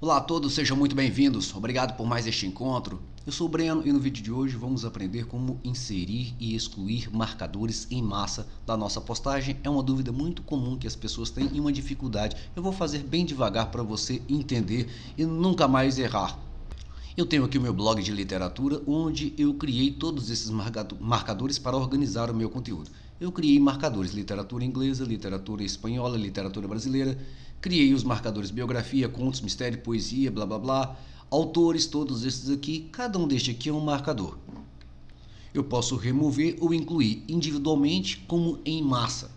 Olá a todos, sejam muito bem-vindos. Obrigado por mais este encontro. Eu sou o Breno e no vídeo de hoje vamos aprender como inserir e excluir marcadores em massa da nossa postagem. É uma dúvida muito comum que as pessoas têm e uma dificuldade. Eu vou fazer bem devagar para você entender e nunca mais errar. Eu tenho aqui o meu blog de literatura onde eu criei todos esses marcadores para organizar o meu conteúdo. Eu criei marcadores literatura inglesa, literatura espanhola, literatura brasileira Criei os marcadores biografia, contos, mistério, poesia, blá blá blá. Autores, todos esses aqui, cada um deste aqui é um marcador. Eu posso remover ou incluir individualmente como em massa.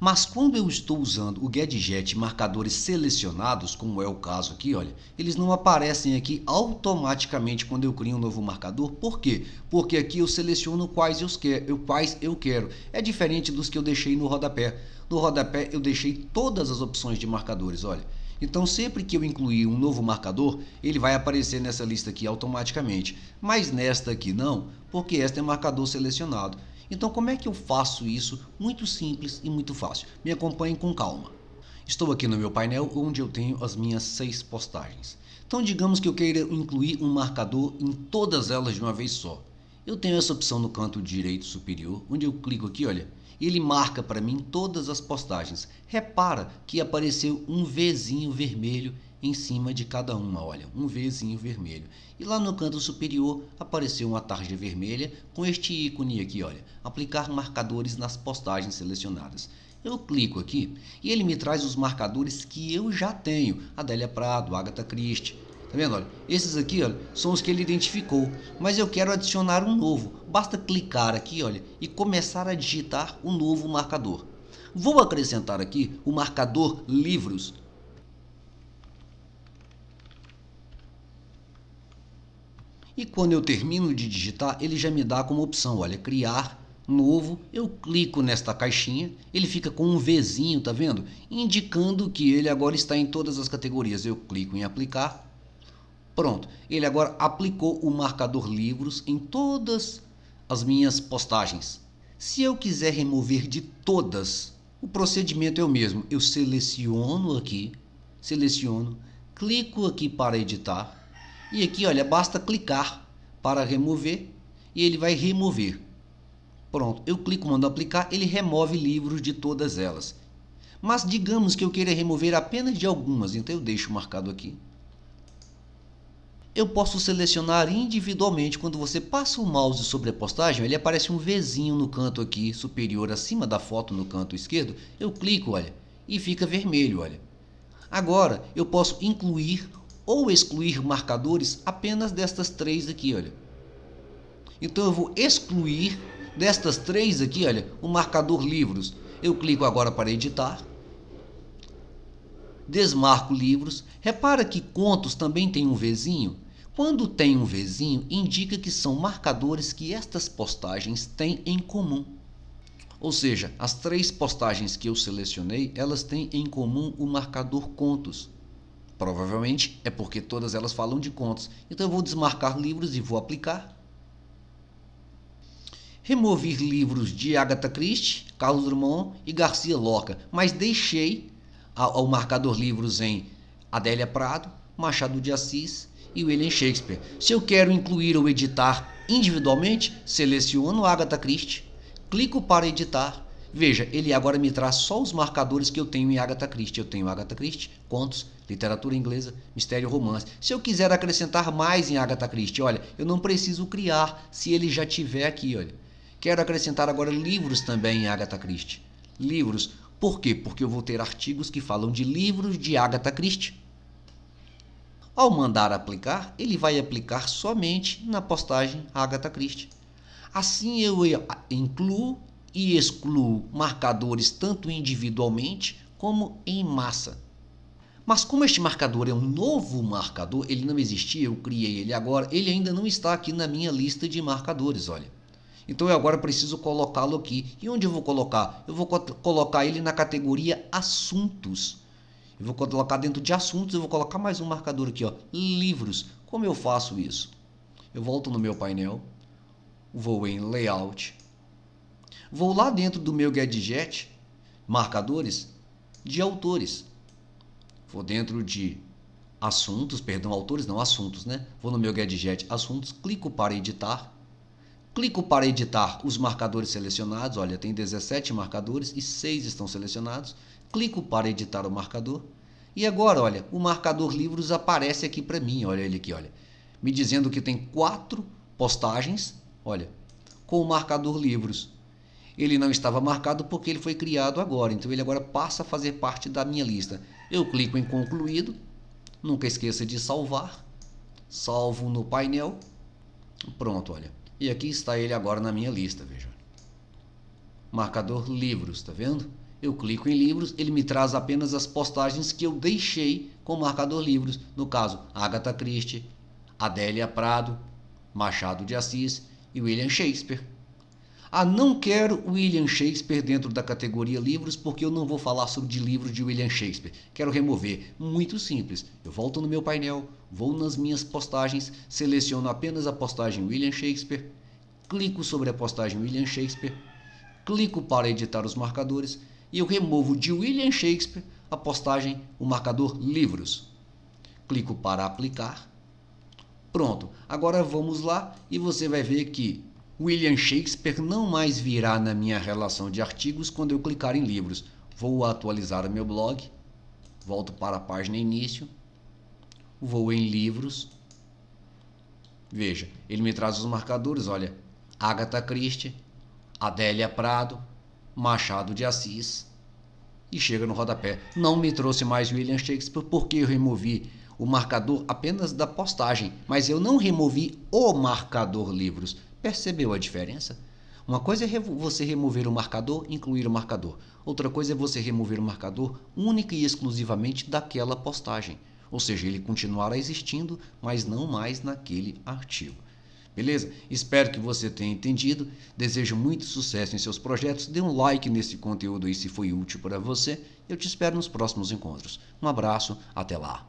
Mas quando eu estou usando o gadget marcadores selecionados, como é o caso aqui, olha, eles não aparecem aqui automaticamente quando eu crio um novo marcador. Por quê? Porque aqui eu seleciono quais eu quero, quais eu quero. É diferente dos que eu deixei no rodapé. No rodapé eu deixei todas as opções de marcadores, olha. Então sempre que eu incluir um novo marcador, ele vai aparecer nessa lista aqui automaticamente. Mas nesta aqui não, porque esta é marcador selecionado. Então, como é que eu faço isso? Muito simples e muito fácil. Me acompanhe com calma. Estou aqui no meu painel onde eu tenho as minhas seis postagens. Então, digamos que eu queira incluir um marcador em todas elas de uma vez só. Eu tenho essa opção no canto direito superior, onde eu clico aqui, olha, e ele marca para mim todas as postagens. Repara que apareceu um Vzinho vermelho em cima de cada uma, olha, um Vzinho vermelho. E lá no canto superior apareceu uma tarja vermelha com este ícone aqui, olha, aplicar marcadores nas postagens selecionadas. Eu clico aqui e ele me traz os marcadores que eu já tenho, Adélia Prado, Agatha Christie. Tá vendo? Olha, esses aqui olha, são os que ele identificou, mas eu quero adicionar um novo. Basta clicar aqui olha, e começar a digitar o um novo marcador. Vou acrescentar aqui o marcador livros E quando eu termino de digitar, ele já me dá como opção, olha, criar novo, eu clico nesta caixinha, ele fica com um Vzinho, tá vendo? Indicando que ele agora está em todas as categorias. Eu clico em aplicar. Pronto, ele agora aplicou o marcador livros em todas as minhas postagens. Se eu quiser remover de todas, o procedimento é o mesmo. Eu seleciono aqui, seleciono, clico aqui para editar e aqui, olha, basta clicar para remover e ele vai remover. Pronto, eu clico, mando aplicar, ele remove livros de todas elas. Mas digamos que eu queira remover apenas de algumas, então eu deixo marcado aqui. Eu posso selecionar individualmente, quando você passa o mouse sobre a postagem, ele aparece um Vzinho no canto aqui, superior acima da foto no canto esquerdo. Eu clico, olha, e fica vermelho, olha. Agora, eu posso incluir ou excluir marcadores apenas destas três aqui, olha. Então eu vou excluir destas três aqui, olha, o marcador livros. Eu clico agora para editar. Desmarco livros. Repara que contos também tem um Vzinho. Quando tem um Vzinho, indica que são marcadores que estas postagens têm em comum. Ou seja, as três postagens que eu selecionei, elas têm em comum o marcador contos. Provavelmente é porque todas elas falam de contos. Então eu vou desmarcar livros e vou aplicar. Removi livros de Agatha Christie, Carlos Drummond e Garcia Lorca, mas deixei ao marcador livros em Adélia Prado, Machado de Assis e William Shakespeare. Se eu quero incluir ou editar individualmente, seleciono Agatha Christie, clico para editar Veja, ele agora me traz só os marcadores que eu tenho em Agatha Christie. Eu tenho Agatha Christie, contos, literatura inglesa, mistério, romance. Se eu quiser acrescentar mais em Agatha Christie, olha, eu não preciso criar se ele já tiver aqui, olha. Quero acrescentar agora livros também em Agatha Christie. Livros. Por quê? Porque eu vou ter artigos que falam de livros de Agatha Christie. Ao mandar aplicar, ele vai aplicar somente na postagem Agatha Christie. Assim eu incluo e excluo marcadores tanto individualmente como em massa. Mas como este marcador é um novo marcador, ele não existia, eu criei ele agora, ele ainda não está aqui na minha lista de marcadores, olha. Então eu agora preciso colocá-lo aqui. E onde eu vou colocar? Eu vou co colocar ele na categoria assuntos. Eu vou colocar dentro de assuntos, eu vou colocar mais um marcador aqui, ó, livros. Como eu faço isso? Eu volto no meu painel, vou em layout, Vou lá dentro do meu gadget, marcadores de autores. Vou dentro de assuntos, perdão, autores não, assuntos, né? Vou no meu gadget, assuntos, clico para editar. Clico para editar os marcadores selecionados. Olha, tem 17 marcadores e 6 estão selecionados. Clico para editar o marcador. E agora, olha, o marcador livros aparece aqui para mim. Olha ele aqui, olha. Me dizendo que tem quatro postagens, olha, com o marcador livros. Ele não estava marcado porque ele foi criado agora, então ele agora passa a fazer parte da minha lista. Eu clico em concluído, nunca esqueça de salvar, salvo no painel, pronto, olha. E aqui está ele agora na minha lista, veja. Marcador livros, tá vendo? Eu clico em livros, ele me traz apenas as postagens que eu deixei com o marcador livros, no caso, Agatha Christie, Adélia Prado, Machado de Assis e William Shakespeare. Ah, não quero William Shakespeare dentro da categoria livros porque eu não vou falar sobre de livros de William Shakespeare. Quero remover. Muito simples. Eu volto no meu painel, vou nas minhas postagens, seleciono apenas a postagem William Shakespeare, clico sobre a postagem William Shakespeare, clico para editar os marcadores e eu removo de William Shakespeare a postagem o marcador livros. Clico para aplicar. Pronto. Agora vamos lá e você vai ver que William Shakespeare não mais virá na minha relação de artigos quando eu clicar em livros. Vou atualizar meu blog, volto para a página início, vou em livros. Veja, ele me traz os marcadores, olha, Agatha Christie, Adélia Prado, Machado de Assis e chega no rodapé. Não me trouxe mais William Shakespeare porque eu removi o marcador apenas da postagem, mas eu não removi o marcador livros. Percebeu a diferença? Uma coisa é você remover o marcador, incluir o marcador. Outra coisa é você remover o marcador única e exclusivamente daquela postagem. Ou seja, ele continuará existindo, mas não mais naquele artigo. Beleza? Espero que você tenha entendido. Desejo muito sucesso em seus projetos. Dê um like nesse conteúdo aí se foi útil para você. Eu te espero nos próximos encontros. Um abraço, até lá.